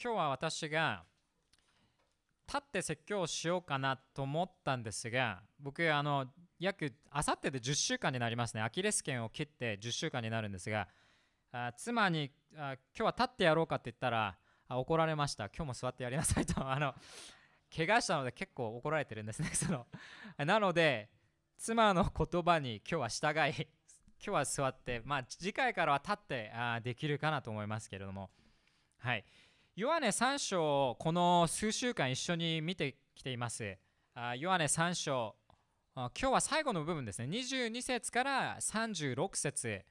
今日は私が立って説教をしようかなと思ったんですが僕あの約あさってで10週間になりますねアキレス腱を切って10週間になるんですがあ妻にあ「今日は立ってやろうか」って言ったらあ怒られました「今日も座ってやりなさいと」あの怪我したので結構怒られてるんですね そのなので妻の言葉に今日は従い今日は座ってまあ次回からは立ってあできるかなと思いますけれどもはいヨハネ3章をこの数週間一緒に見てきています。ヨハネ3章、今日は最後の部分ですね、22節から36節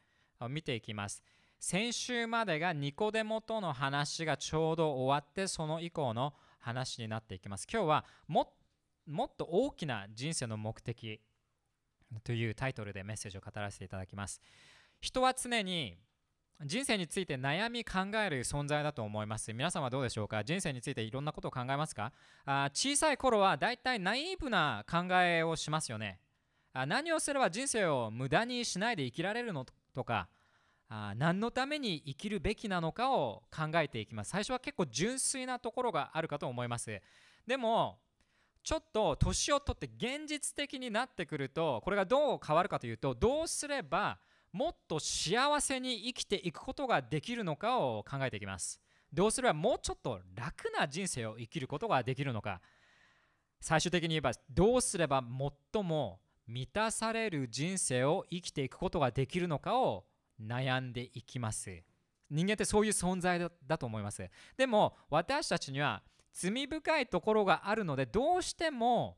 を見ていきます。先週までがニコデモとの話がちょうど終わって、その以降の話になっていきます。今日はももっと大きな人生の目的というタイトルでメッセージを語らせていただきます。人は常に人生について悩み考える存在だと思います皆さんはどうでしょうか人生についていろんなことを考えますかあ小さい頃はだいたいナイーブな考えをしますよねあ何をすれば人生を無駄にしないで生きられるのとかあ何のために生きるべきなのかを考えていきます最初は結構純粋なところがあるかと思いますでもちょっと年を取って現実的になってくるとこれがどう変わるかというとどうすればもっと幸せに生きていくことができるのかを考えていきますどうすればもうちょっと楽な人生を生きることができるのか最終的に言えばどうすれば最も満たされる人生を生きていくことができるのかを悩んでいきます人間ってそういう存在だと思いますでも私たちには罪深いところがあるのでどうしても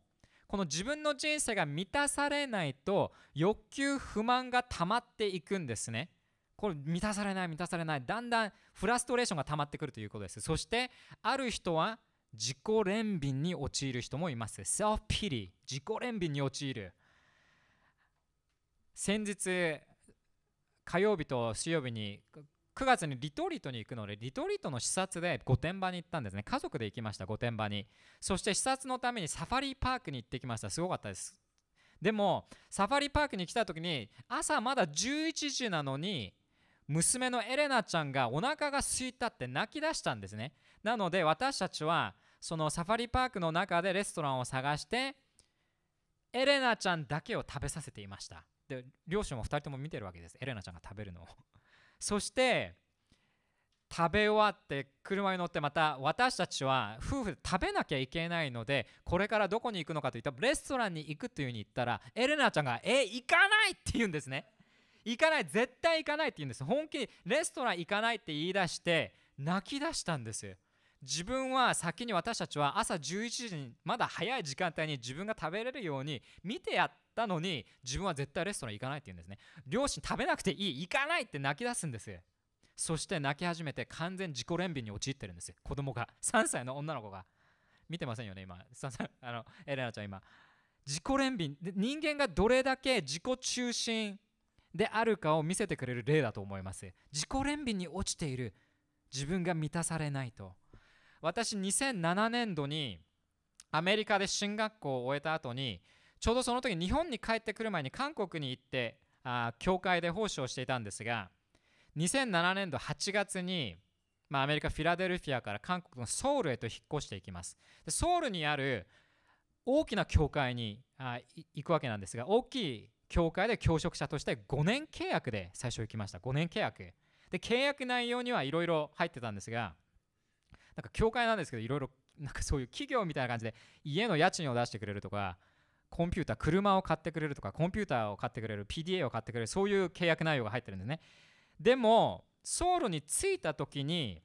この自分の人生が満たされないと欲求不満が溜まっていくんですねこれ満たされない満たされないだんだんフラストレーションが溜まってくるということですそしてある人は自己憐憫に陥る人もいます self pity 自己憐憫に陥る先日火曜日と水曜日に9月にリトリートに行くのでリトリートの視察で御殿場に行ったんですね家族で行きました御殿場にそして視察のためにサファリパークに行ってきましたすごかったですでもサファリパークに来た時に朝まだ11時なのに娘のエレナちゃんがお腹が空いたって泣き出したんですねなので私たちはそのサファリパークの中でレストランを探してエレナちゃんだけを食べさせていましたで両親も2人とも見てるわけですエレナちゃんが食べるのをそして食べ終わって車に乗ってまた私たちは夫婦で食べなきゃいけないのでこれからどこに行くのかといったらレストランに行くというふうに言ったらエレナちゃんが「え行かない!」って言うんですね行かない絶対行かないって言うんです本気にレストラン行かないって言い出して泣き出したんです自分は先に私たちは朝11時にまだ早い時間帯に自分が食べれるように見てやったのに自分は絶対レストラン行かないって言うんですね両親食べなくていい行かないって泣き出すんですそして泣き始めて完全自己憐憫に陥ってるんです子供が3歳の女の子が見てませんよね今あのエレナちゃん今自己憐憫人間がどれだけ自己中心であるかを見せてくれる例だと思います自己憐憫に落ちている自分が満たされないと私2007年度にアメリカで進学校を終えた後にちょうどその時日本に帰ってくる前に韓国に行ってあ教会で奉仕をしていたんですが2007年度8月に、まあ、アメリカ・フィラデルフィアから韓国のソウルへと引っ越していきますでソウルにある大きな教会にあ行くわけなんですが大きい教会で教職者として5年契約で最初行きました5年契約で契約内容にはいろいろ入ってたんですがなんか教会なんですけどいろいろなんかそういう企業みたいな感じで家の家賃を出してくれるとかコンピューター車を買ってくれるとかコンピューターを買ってくれる PDA を買ってくれるそういう契約内容が入ってるんですねでもソウルに着いた時に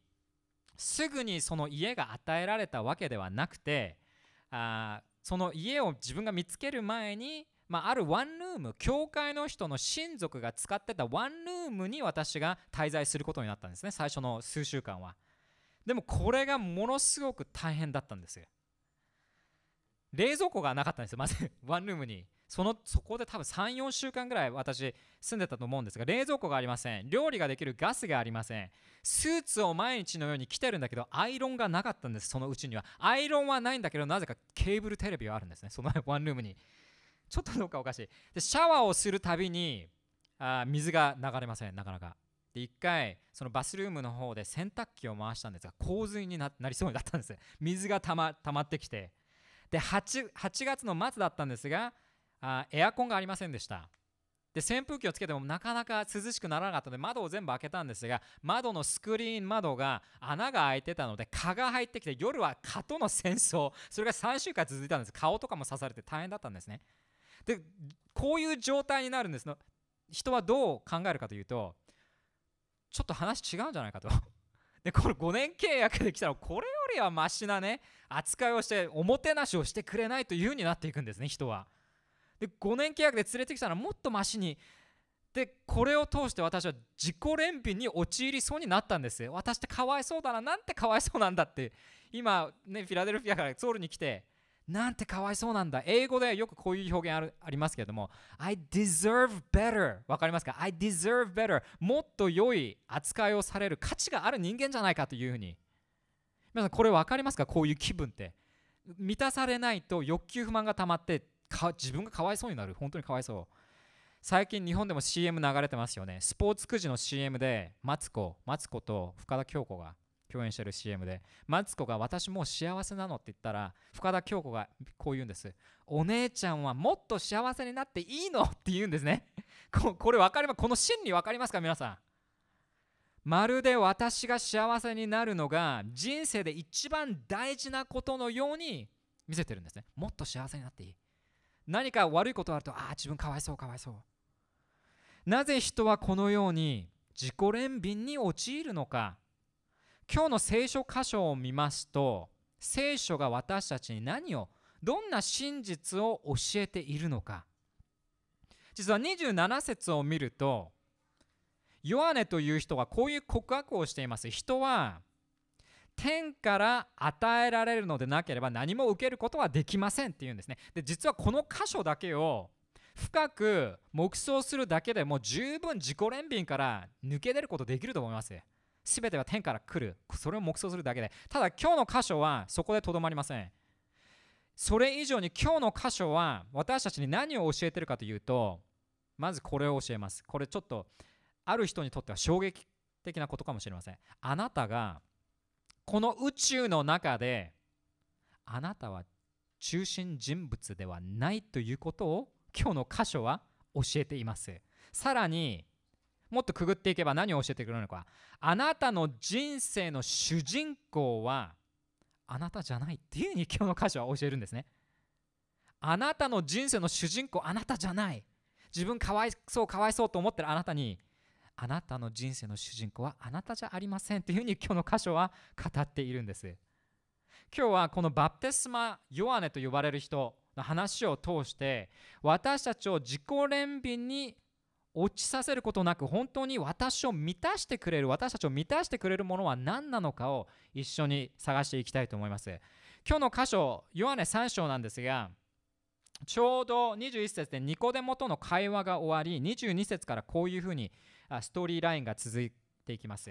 すぐにその家が与えられたわけではなくてあその家を自分が見つける前に、まあ、あるワンルーム教会の人の親族が使ってたワンルームに私が滞在することになったんですね最初の数週間はでもこれがものすごく大変だったんですよ冷蔵庫がなかったんですよまず ワンルームにそのそこで多分34週間ぐらい私住んでたと思うんですが冷蔵庫がありません料理ができるガスがありませんスーツを毎日のように着てるんだけどアイロンがなかったんですそのうちにはアイロンはないんだけどなぜかケーブルテレビはあるんですねそのワンルームにちょっとどうかおかしいでシャワーをするたびにあ水が流れませんなかなかで1回そのバスルームの方で洗濯機を回したんですが洪水になりそうになったんです水がたま溜まってきてで 8, 8月の末だったんですがあエアコンがありませんでしたで扇風機をつけてもなかなか涼しくならなかったので窓を全部開けたんですが窓のスクリーン窓が穴が開いてたので蚊が入ってきて夜は蚊との戦争それが3週間続いたんです顔とかも刺されて大変だったんですねでこういう状態になるんですの人はどう考えるかというとちょっと話違うんじゃないかと でこれ5年契約できたらこれよりはましなね扱いをしておもてなしをしてくれないというふうになっていくんですね人はで5年契約で連れてきたらもっとましにでこれを通して私は自己憐憫に陥りそうになったんです私ってかわいそうだななんてかわいそうなんだって今ねフィラデルフィアからソウルに来てなんてかわいそうなんだ。英語でよくこういう表現あるありますけれども、I deserve better。わかりますか ?I deserve better。もっと良い扱いをされる価値がある人間じゃないかというふうに。皆さん、これ分かりますかこういう気分って。満たされないと欲求不満がたまってか、自分がかわいそうになる。本当にかわいそう。最近日本でも CM 流れてますよね。スポーツくじの CM でマツコ、マツコと深田恭子が共演してる CM でマツコが「私もう幸せなの」って言ったら深田恭子がこう言うんです「お姉ちゃんはもっと幸せになっていいの?」って言うんですね これ分かりますこの真理分かりますか皆さんまるで私が幸せになるのが人生で一番大事なことのように見せてるんですね。もっと幸せになっていい。何か悪いことあると、ああ、自分かわいそうかわいそう。なぜ人はこのように自己憐憫に陥るのか。今日の聖書箇所を見ますと聖書が私たちに何をどんな真実を教えているのか実は27節を見るとヨアネという人はこういう告白をしています人は天から与えられるのでなければ何も受けることはできませんっていうんですねで実はこの箇所だけを深く黙想するだけでも十分自己憐憫から抜け出ることできると思います全ては天から来るそれを目標するだけでただ今日の箇所はそこでとどまりませんそれ以上に今日の箇所は私たちに何を教えてるかというとまずこれを教えますこれちょっとある人にとっては衝撃的なことかもしれませんあなたがこの宇宙の中であなたは中心人物ではないということを今日の箇所は教えていますさらにもっとくぐっていけば何を教えてくれるのかあなたの人生の主人公はあなたじゃないっていうふうに今日の箇所は教えるんですねあなたの人生の主人公あなたじゃない自分かわいそうかわいそうと思ってるあなたにあなたの人生の主人公はあなたじゃありませんというふうに今日の箇所は語っているんです今日はこのバプテスマ・ヨアネと呼ばれる人の話を通して私たちを自己憐憫に落ちさせることなく本当に私を満たしてくれる私たちを満たしてくれるものは何なのかを一緒に探していきたいと思います今日の箇所ヨハネ3章なんですがちょうど21節でニコデモとの会話が終わり22節からこういうふうにストーリーラインが続いていきます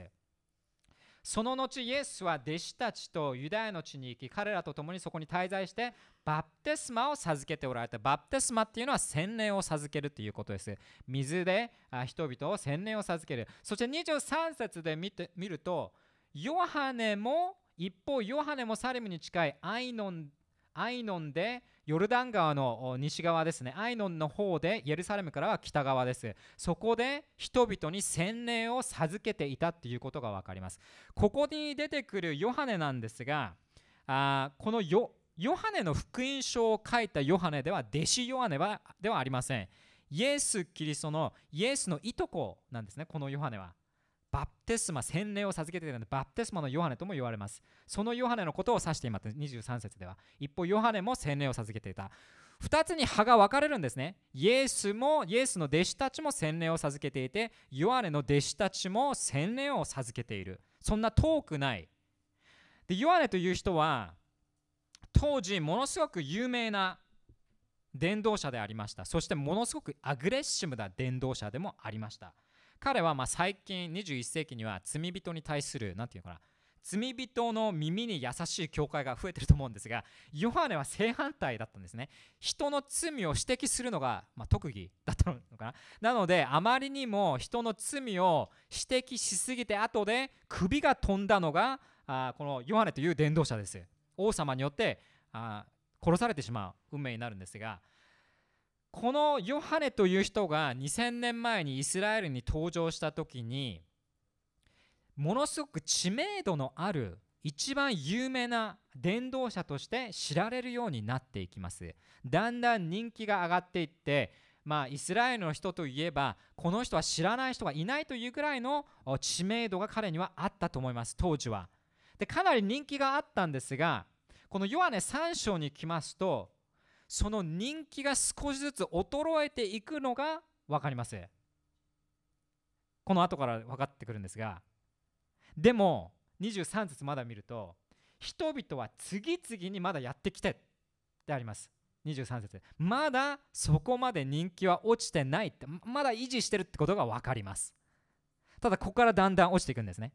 その後イエスは弟子たちとユダヤの地に行き彼らと共にそこに滞在してバプテスマを授けておられたバプテスマっていうのは洗礼を授けるということです水で人々を洗礼を授けるそして23節で見て見るとヨハネも一方ヨハネもサレムに近いアイノンアイノンでヨルダン川の西側ですねアイノンの方でエルサレムからは北側ですそこで人々に洗礼を授けていたということが分かりますここに出てくるヨハネなんですがあこのヨヨハネの福音書を書いたヨハネでは弟子ヨハネはではありませんイエス・キリストのイエスのいとこなんですねこのヨハネはバプテスマ洗礼を授けているのでバプテスマのヨハネとも言われますそのヨハネのことを指しています23節では一方ヨハネも洗礼を授けていた2つに葉が分かれるんですねイエスもイエスの弟子たちも洗礼を授けていてヨハネの弟子たちも洗礼を授けているそんな遠くないでヨハネという人は当時ものすごく有名な伝道者でありましたそしてものすごくアグレッシブな伝道者でもありました彼はま最近21世紀には罪人に対する何て言うのかな罪人の耳に優しい教会が増えてると思うんですがヨハネは正反対だったんですね人の罪を指摘するのが、まあ、特技だったのかななのであまりにも人の罪を指摘しすぎて後で首が飛んだのがあこのヨハネという伝道者です王様によってあ殺されてしまう運命になるんですがこのヨハネという人が2000年前にイスラエルに登場した時にものすごく知名度のある一番有名な伝道者として知られるようになっていきますだんだん人気が上がっていってまあイスラエルの人といえばこの人は知らない人がいないというぐらいの知名度が彼にはあったと思います当時はでかなり人気があったんですがこのヨハネ3章に来ますとその人気が少しずつ衰えていくのが分かりますこの後から分かってくるんですがでも23節まだ見ると人々は次々にまだやってきてってあります23節まだそこまで人気は落ちてないってまだ維持してるってことが分かりますただここからだんだん落ちていくんですね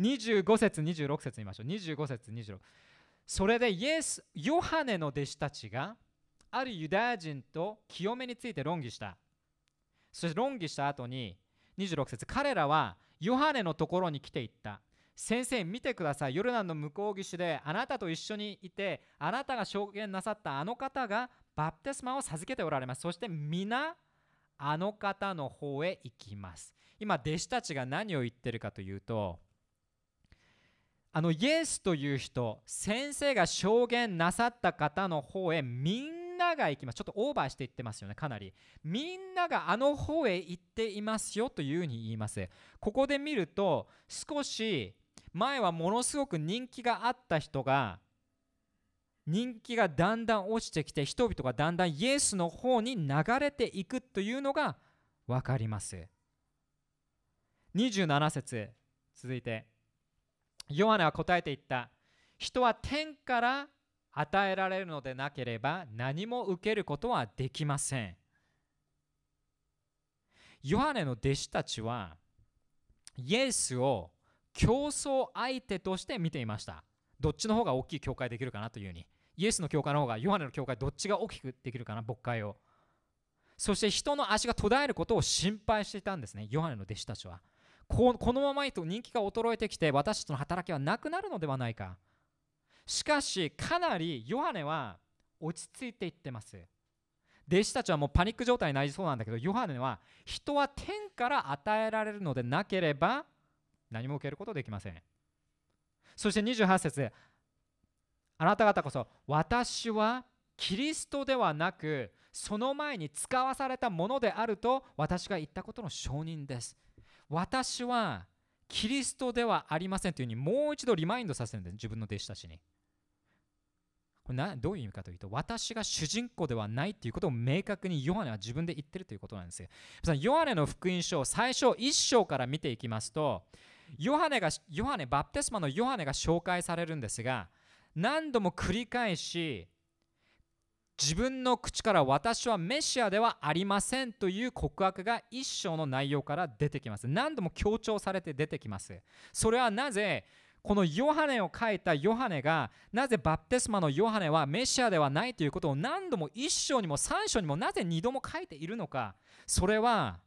25節26節見ましょう25節26それでイエスヨハネの弟子たちがあるユダヤ人と清めについて論議したそして論議した後に26節彼らはヨハネのところに来ていった先生見てくださいヨルダンの向こう岸であなたと一緒にいてあなたが証言なさったあの方がバプテスマを授けておられますそして皆あの方の方へ行きます今弟子たちが何を言ってるかというとあのイエスという人先生が証言なさった方の方へみんなが行きますちょっとオーバーしていってますよねかなりみんながあの方へ行っていますよというふうに言いますここで見ると少し前はものすごく人気があった人が人気がだんだん落ちてきて人々がだんだんイエスの方に流れていくというのが分かります27節続いてヨハネは答えていった人は天から与えられるのでなければ何も受けることはできませんヨハネの弟子たちはイエスを競争相手として見ていましたどっちの方が大きい教会できるかなというようにイエスの教会の方がヨハネの教会どっちが大きくできるかな牧会をそして人の足が途絶えることを心配していたんですねヨハネの弟子たちはこのままいと人気が衰えてきて私たちの働きはなくなるのではないかしかしかなりヨハネは落ち着いていってます弟子たちはもうパニック状態になりそうなんだけどヨハネは人は天から与えられるのでなければ何も受けることできませんそして28節あなた方こそ私はキリストではなくその前に使わされたものであると私が言ったことの証人です私はキリストではありませんというふうにもう一度リマインドさせるんです自分の弟子たちにこれなどういう意味かというと私が主人公ではないということを明確にヨハネは自分で言ってるということなんですよヨハネの福音書を最初1章から見ていきますとヨハネがヨハネバプテスマのヨハネが紹介されるんですが何度も繰り返し自分の口から私はメシアではありませんという告白が一章の内容から出てきます何度も強調されて出てきますそれはなぜこのヨハネを書いたヨハネがなぜバプテスマのヨハネはメシアではないということを何度も1章にも3章にもなぜ2度も書いているのかそれは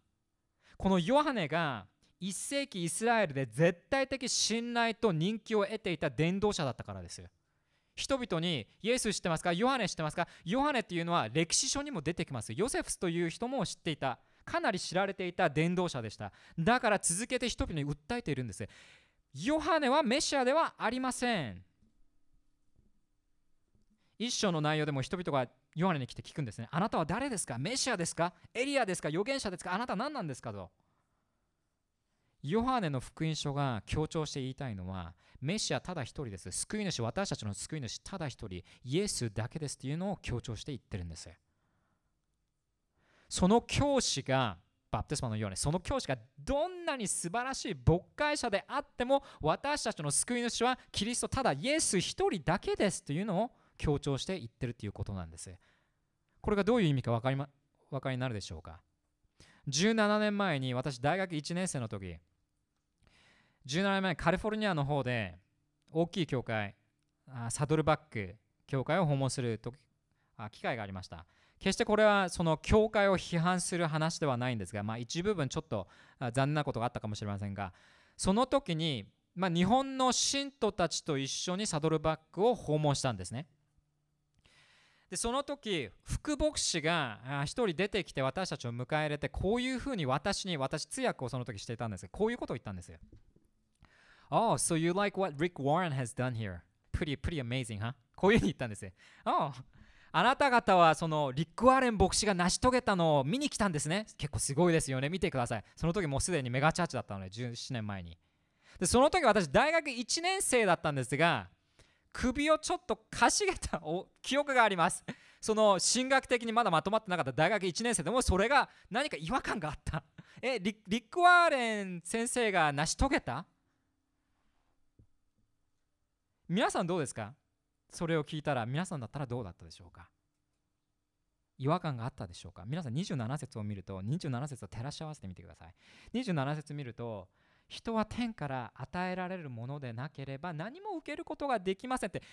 このヨハネが1世紀イスラエルで絶対的信頼と人気を得ていた伝道者だったからです人々にイエス知ってますかヨハネ知ってますかヨハネっていうのは歴史書にも出てきますヨセフスという人も知っていたかなり知られていた伝道者でしただから続けて人々に訴えているんですヨハネはメシアではありません一章の内容でも人々がヨハネに来て聞くんですねあなたは誰ですかメシアですかエリアですか預言者ですかあなた何なんですかとヨハネの福音書が強調して言いたいのはメシアただ一人です救い主私たちの救い主ただ一人イエスだけですというのを強調して言ってるんですその教師がバプテスマのようにその教師がどんなに素晴らしい牧会者であっても私たちの救い主はキリストただイエス一人だけですというのを強調して言ってるということなんですこれがどういう意味か分かり、ま、分かりになるでしょうか17年前に私大学1年生の時17年前カリフォルニアの方で大きい教会サドルバック教会を訪問する時機会がありました決してこれはその教会を批判する話ではないんですが、まあ、一部分ちょっと残念なことがあったかもしれませんがその時に、まあ、日本の信徒たちと一緒にサドルバックを訪問したんですねでその時副牧師が1人出てきて私たちを迎え入れてこういうふうに私に私通訳をその時していたんですがこういうことを言ったんですよ Oh, so you like what Rick Warren has done here. Pretty, pretty amazing, huh? こういうふうに言ったんですよ。Oh, あなた方はそのリック・アレン牧師が成し遂げたのを見に来たんですね。結構すごいですよね。見てください。その時もうすでにメガチャーチだったので、17年前に。で、その時私、大学1年生だったんですが、首をちょっとかしげた記憶があります。その進学的にまだまとまってなかった大学1年生でもそれが何か違和感があった。え、リック・ワーレン先生が成し遂げた皆さんどうですかそれを聞いたら皆さんだったらどうだったでしょうか違和感があったでしょうか皆さん27節を見ると27節を照らし合わせてみてください27節見ると人は天から与えられるものでなければ何も受けることができませんって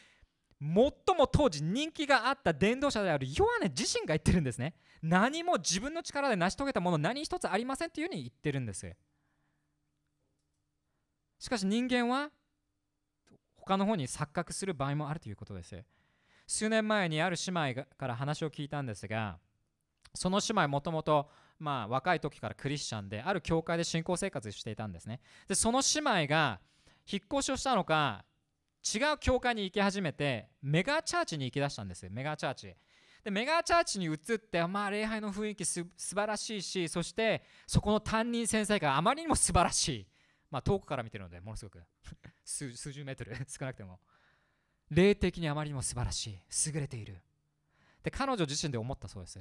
最も当時人気があった伝道者であるヨハネ自身が言ってるんですね何も自分の力で成し遂げたもの何一つありませんっていうふうに言ってるんですしかし人間は他の方に錯覚する場合もあるということです数年前にある姉妹から話を聞いたんですがその姉妹もともとまあ若い時からクリスチャンである教会で信仰生活していたんですねでその姉妹が引っ越しをしたのか違う教会に行き始めてメガチャーチに行きだしたんですメガチャーチでメガチャーチに移って、まあ、礼拝の雰囲気す素晴らしいしそしてそこの担任先生があまりにも素晴らしい、まあ、遠くから見てるのでものすごく数十メートル 少なくても霊的にあまりにも素晴らしい優れているで彼女自身で思ったそうです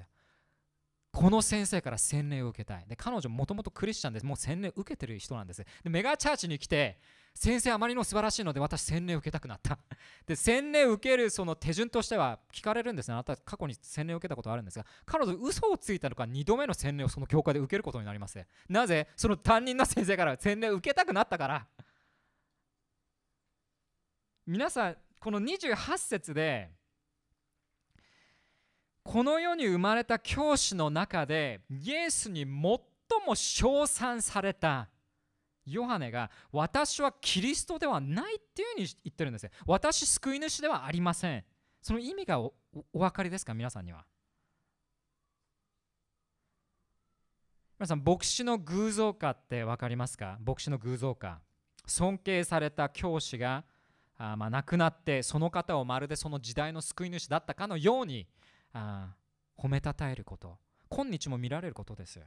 この先生から洗礼を受けたいで彼女もともとクリスチャンですもう洗礼受けてる人なんですでメガチャーチに来て先生あまりの素晴らしいので私洗礼を受けたくなったで洗礼を受けるその手順としては聞かれるんですねあなた過去に洗礼を受けたことあるんですが彼女嘘をついたのか2度目の洗礼をその教会で受けることになりますなぜその担任の先生から洗礼を受けたくなったから皆さんこの28節でこの世に生まれた教師の中でイエスに最も称賛されたヨハネが私はキリストではないっていうふうに言ってるんですよ。私救い主ではありません。その意味がお分かりですか皆さんには。皆さん牧師の偶像化って分かりますか牧師の偶像化。尊敬された教師があまあ、亡くなってその方をまるでその時代の救い主だったかのようにあ褒めたたえること今日も見られることです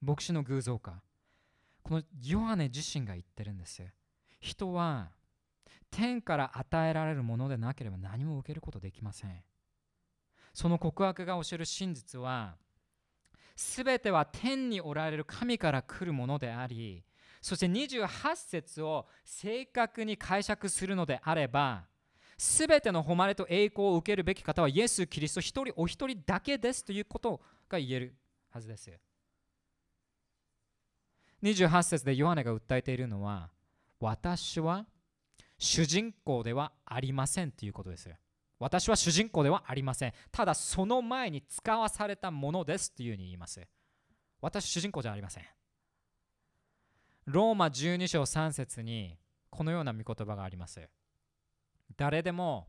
牧師の偶像化このヨハネ自身が言ってるんです人は天から与えられるものでなければ何も受けることできませんその告白が教える真実は全ては天におられる神から来るものでありそして28節を正確に解釈するのであれば全ての誉れと栄光を受けるべき方はイエス・キリスト一人お一人だけですということが言えるはずです28節でヨハネが訴えているのは私は主人公ではありませんということです私は主人公ではありませんただその前に使わされたものですというふうに言います私主人公じゃありませんローマ12章3節にこのような御言葉があります誰でも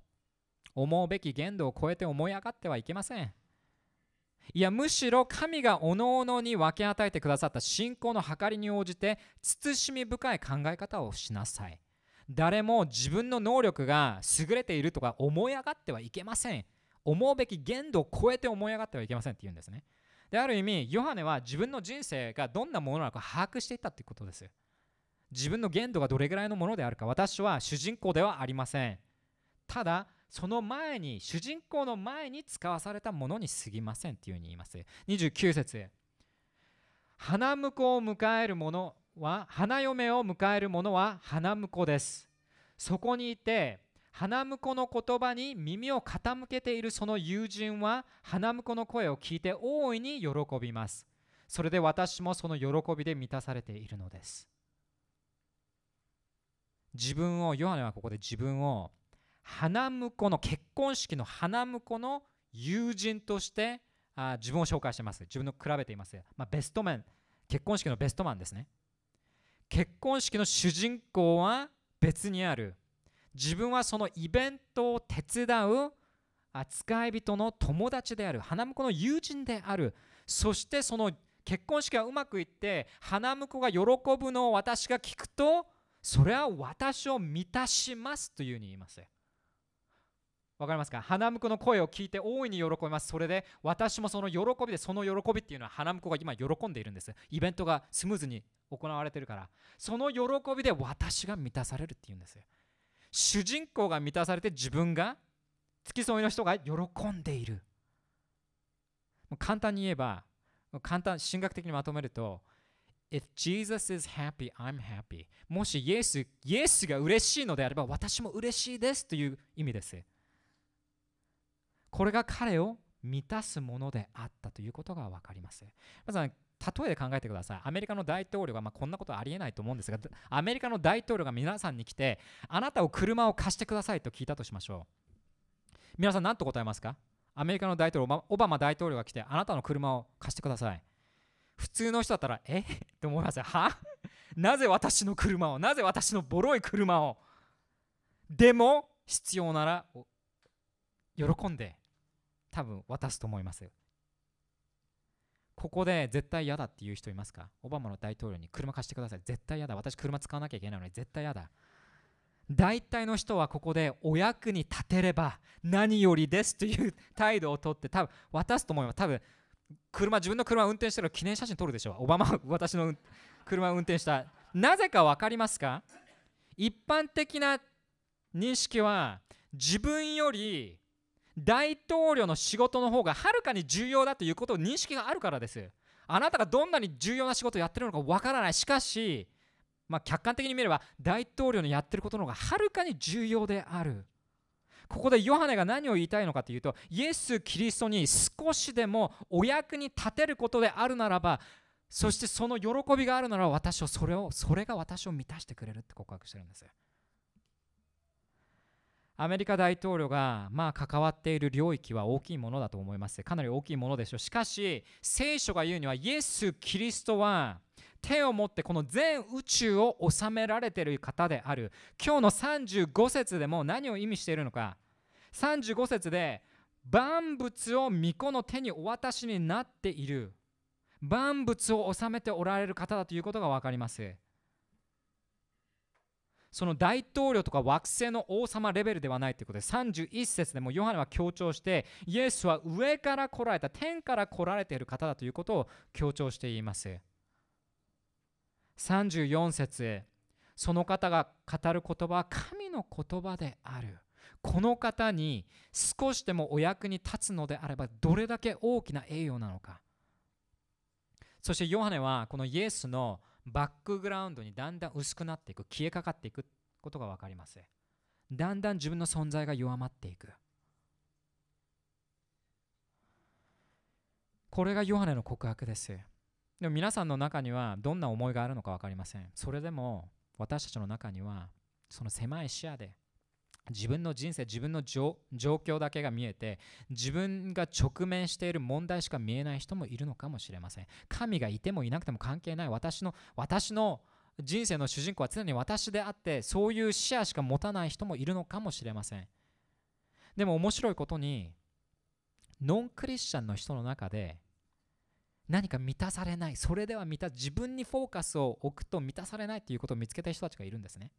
思うべき限度を超えて思い上がってはいけませんいやむしろ神がおのおのに分け与えてくださった信仰の計りに応じて慎み深い考え方をしなさい誰も自分の能力が優れているとか思い上がってはいけません思うべき限度を超えて思い上がってはいけませんって言うんですねである意味ヨハネは自分の人生がどんなものなのか把握していたということです自分の限度がどれぐらいのものであるか私は主人公ではありませんただその前に主人公の前に使わされたものに過ぎませんというふうに言います29節花婿を迎える者は花嫁を迎える者は花婿ですそこにいて花婿の言葉に耳を傾けているその友人は花婿の声を聞いて大いに喜びますそれで私もその喜びで満たされているのです自分をヨハネはここで自分を花婿の結婚式の花婿の友人としてあ自分を紹介してます自分の比べています、まあ、ベストマン結婚式のベストマンですね結婚式の主人公は別にある自分はそのイベントを手伝う扱い人の友達である花婿の友人であるそしてその結婚式がうまくいって花婿が喜ぶのを私が聞くとそれは私を満たしますというふうに言いますわかりますか花婿の声を聞いて大いに喜びますそれで私もその喜びでその喜びっていうのは花婿が今喜んでいるんですイベントがスムーズに行われてるからその喜びで私が満たされるっていうんです主人公が満たされて自分が付き添いの人が喜んでいる簡単に言えば簡単神学的にまとめると If Jesus is happy, I'm happy もしイエスイエスが嬉しいのであれば私も嬉しいですという意味ですこれが彼を満たすものであったということが分かります。まず例えで考えてくださいアメリカの大統領が、まあ、こんなことはありえないと思うんですがアメリカの大統領が皆さんに来てあなたを車を貸してくださいと聞いたとしましょう皆さん何と答えますかアメリカの大統領オバマ大統領が来てあなたの車を貸してください普通の人だったらえって思いますよはなぜ私の車をなぜ私のボロい車をでも必要なら喜んで多分渡すと思いますここで絶対嫌だっていう人いますかオバマの大統領に車貸してください。絶対嫌だ。私車使わなきゃいけないのに絶対嫌だ。大体の人はここでお役に立てれば何よりですという態度をとって多分渡すと思います。多分車自分の車を運転してる記念写真撮るでしょう。オバマ、私の車を運転した。なぜか分かりますか一般的な認識は自分より大統領の仕事の方がはるかに重要だということを認識があるからです。あなたがどんなに重要な仕事をやってるのかわからない。しかし、まあ、客観的に見れば大統領のやってることの方がはるかに重要である。ここでヨハネが何を言いたいのかというと、イエス・キリストに少しでもお役に立てることであるならば、そしてその喜びがあるなら私をそれをそれが私を満たしてくれるって告白してるんです。アメリカ大統領がまあ関わっている領域は大きいものだと思いますかなり大きいものでしょうしかし聖書が言うにはイエス・キリストは手を持ってこの全宇宙を治められている方である今日の35節でも何を意味しているのか35節で万物を巫女の手にお渡しになっている万物を治めておられる方だということが分かりますその大統領とか惑星の王様レベルではないということで31節でもヨハネは強調してイエスは上から来られた天から来られている方だということを強調しています34節その方が語る言葉は神の言葉であるこの方に少しでもお役に立つのであればどれだけ大きな栄誉なのかそしてヨハネはこのイエスの「バックグラウンドにだんだん薄くなっていく消えかかっていくことが分かりますだんだん自分の存在が弱まっていくこれがヨハネの告白ですでも皆さんの中にはどんな思いがあるのか分かりませんそれでも私たちの中にはその狭い視野で自分の人生自分の状況だけが見えて自分が直面している問題しか見えない人もいるのかもしれません神がいてもいなくても関係ない私の私の人生の主人公は常に私であってそういう視野しか持たない人もいるのかもしれませんでも面白いことにノンクリスチャンの人の中で何か満たされないそれでは満た自分にフォーカスを置くと満たされないということを見つけた人たちがいるんですね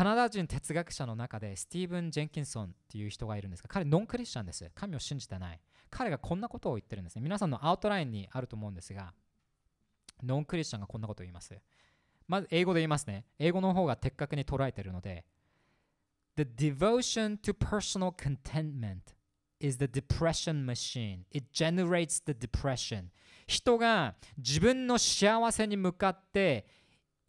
カナダ人哲学者の中でスティーブン・ジェンキンソンっていう人がいるんですが彼ノンクリスチャンです神を信じてない彼がこんなことを言ってるんですね皆さんのアウトラインにあると思うんですがノンクリスチャンがこんなことを言いますまず英語で言いますね英語の方が的確に捉えてるので The devotion to personal contentment is the depression machine. It generates the depression. 人が自分の幸せに向かって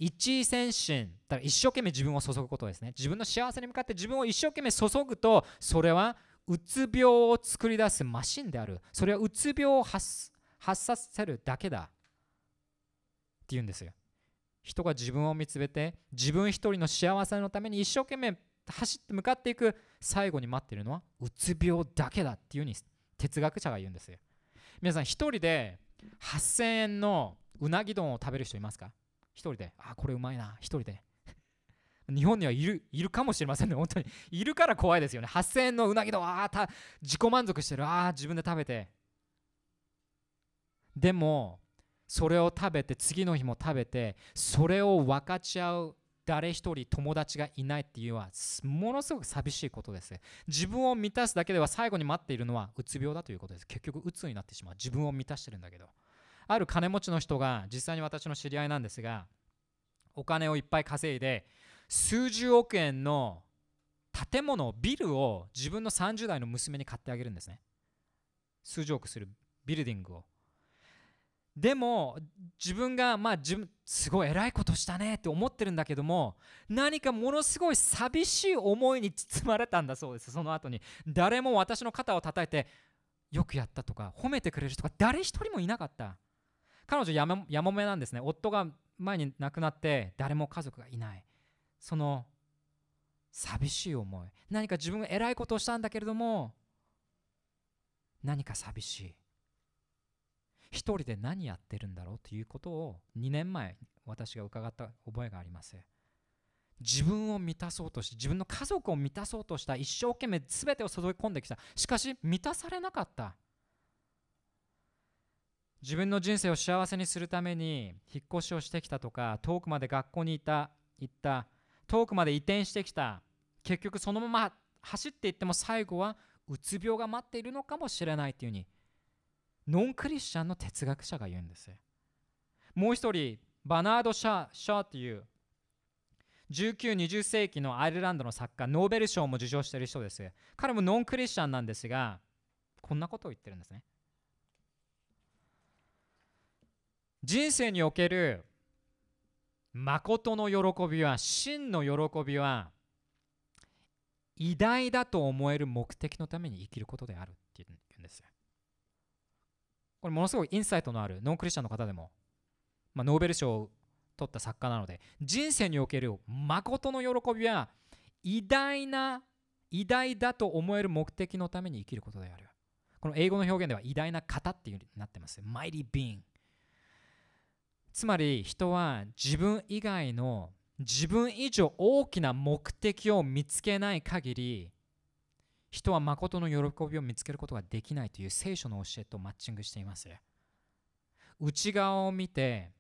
一先進だから一生懸命自分を注ぐことですね自分の幸せに向かって自分を一生懸命注ぐとそれはうつ病を作り出すマシンであるそれはうつ病を発させるだけだって言うんですよ人が自分を見つめて自分一人の幸せのために一生懸命走って向かっていく最後に待っているのはうつ病だけだっていうに哲学者が言うんですよ皆さん一人で8000円のうなぎ丼を食べる人いますか一人で、あ、これうまいな、一人で。日本にはいるいるかもしれませんね、本当に。いるから怖いですよね。8000円のうなぎの、あた、自己満足してる、ああ、自分で食べて。でも、それを食べて、次の日も食べて、それを分かち合う誰一人友達がいないっていうのはものすごく寂しいことです自分を満たすだけでは最後に待っているのはうつ病だということです結局うつになってしまう自分を満たしてるんだけどある金持ちの人が実際に私の知り合いなんですがお金をいっぱい稼いで数十億円の建物ビルを自分の30代の娘に買ってあげるんですね数十億するビルディングをでも自分がまあ自分すごい偉いことしたねって思ってるんだけども何かものすごい寂しい思いに包まれたんだそうですその後に誰も私の肩を叩いてよくやったとか褒めてくれる人が誰一人もいなかった彼女やもやもめなんですね夫が前に亡くなって誰も家族がいないその寂しい思い何か自分が偉いことをしたんだけれども何か寂しい一人で何やってるんだろうということを2年前私が伺った覚えがあります自分を満たそうとして自分の家族を満たそうとした一生懸命全てを注ぎ込んできたしかし満たされなかった自分の人生を幸せにするために引っ越しをしてきたとか遠くまで学校にいた行った遠くまで移転してきた結局そのまま走っていっても最後はうつ病が待っているのかもしれないというふうにノンクリスチャンの哲学者が言うんですもう一人バナード・シャーシャーという1920世紀のアイルランドの作家ノーベル賞も受賞している人です彼もノンクリスチャンなんですがこんなことを言ってるんですね人生における誠の喜びは真の喜びは偉大だと思える目的のために生きることであるっていうんですよ。これものすごいインサイトのあるノンクリスチャンの方でも、まあ、ノーベル賞を取った作家なので人生における誠の喜びは偉大な偉大だと思える目的のために生きることである。この英語の表現では偉大な方っていうになってます。マイリー・ビーン。つまり人は自分以外の自分以上大きな目的を見つけない限り人は誠の喜びを見つけることができないという聖書の教えとマッチングしています内側を見て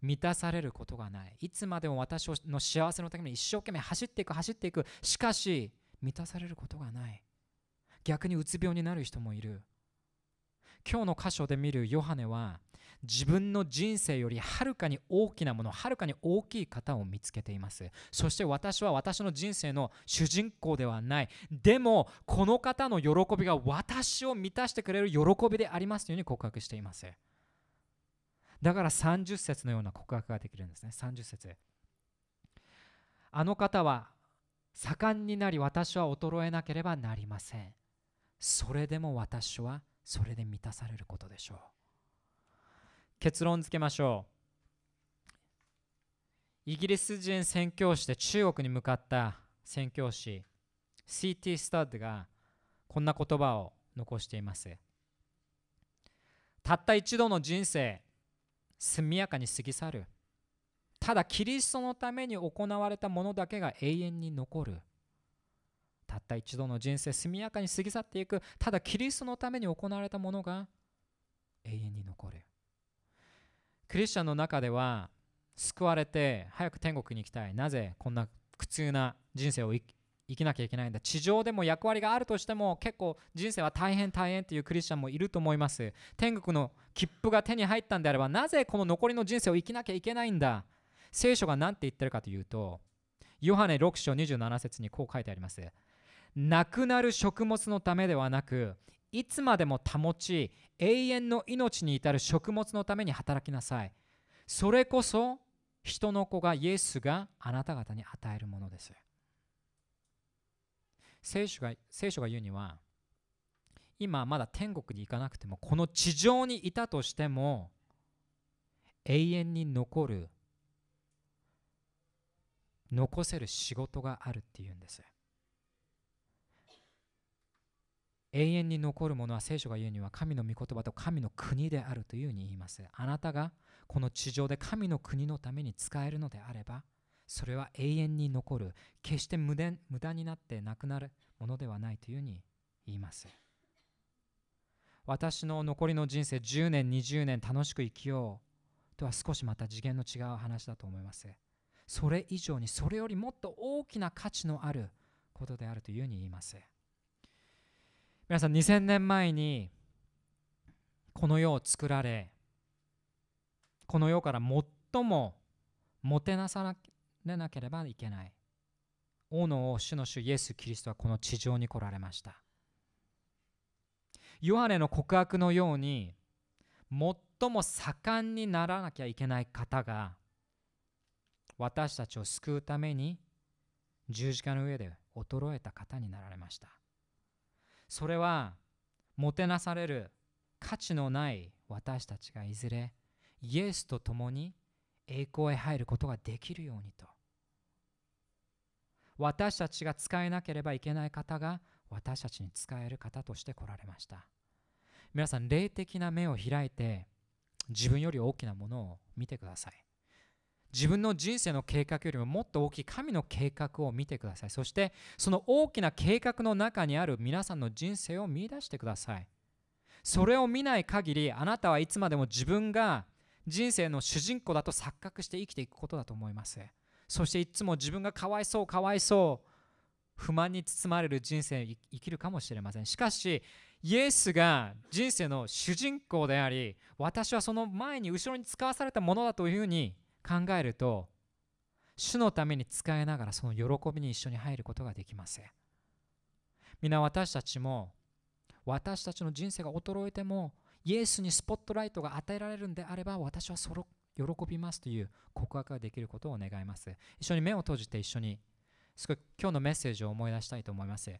満たされることがないいつまでも私の幸せのために一生懸命走っていく走っていくしかし満たされることがない逆にうつ病になる人もいる今日の箇所で見るヨハネは自分の人生よりはるかに大きなものはるかに大きい方を見つけていますそして私は私の人生の主人公ではないでもこの方の喜びが私を満たしてくれる喜びでありますというふうに告白していますだから30節のような告白ができるんですね30節あの方は盛んになり私は衰えなければなりませんそれでも私はそれで満たされることでしょう結論付けましょうイギリス人宣教師で中国に向かった宣教師 CT スタッドがこんな言葉を残していますたった一度の人生速やかに過ぎ去るただキリストのために行われたものだけが永遠に残るたった一度の人生速やかに過ぎ去っていくただキリストのために行われたものが永遠に残るクリスチャンの中では救われて早く天国に行きたいなぜこんな苦痛な人生を生きなきゃいけないんだ地上でも役割があるとしても結構人生は大変大変っていうクリスチャンもいると思います天国の切符が手に入ったんであればなぜこの残りの人生を生きなきゃいけないんだ聖書が何て言ってるかというとヨハネ6章27節にこう書いてありますなくなる食物のためではなくいつまでも保ち永遠の命に至る食物のために働きなさいそれこそ人の子がイエスがあなた方に与えるものです聖書が聖書が言うには今まだ天国に行かなくてもこの地上にいたとしても永遠に残る残せる仕事があるっていうんです永遠に残るものは聖書が言うには神の御言葉と神の国であるというふうに言います。あなたがこの地上で神の国のために使えるのであれば、それは永遠に残る、決して無駄無駄になってなくなるものではないというふうに言います。私の残りの人生10年、20年楽しく生きようとは少しまた次元の違う話だと思います。それ以上にそれよりもっと大きな価値のあることであるというふうに言います。皆さん2000年前にこの世を作られこの世から最ももてなされなければいけない王の王主の主イエス・キリストはこの地上に来られましたヨハネの告白のように最も盛んにならなきゃいけない方が私たちを救うために十字架の上で衰えた方になられましたそれはもてなされる価値のない私たちがいずれイエスと共に栄光へ入ることができるようにと私たちが使えなければいけない方が私たちに使える方として来られました皆さん霊的な目を開いて自分より大きなものを見てください自分の人生の計画よりももっと大きい神の計画を見てくださいそしてその大きな計画の中にある皆さんの人生を見出してくださいそれを見ない限りあなたはいつまでも自分が人生の主人公だと錯覚して生きていくことだと思いますそしていつも自分がかわいそうかわいそう不満に包まれる人生生きるかもしれませんしかしイエスが人生の主人公であり私はその前に後ろに使わされたものだというふうに考えると主のために使いながらその喜びに一緒に入ることができません皆私たちも私たちの人生が衰えてもイエスにスポットライトが与えられるんであれば私はそろ喜びますという告白ができることを願います一緒に目を閉じて一緒にすごい今日のメッセージを思い出したいと思います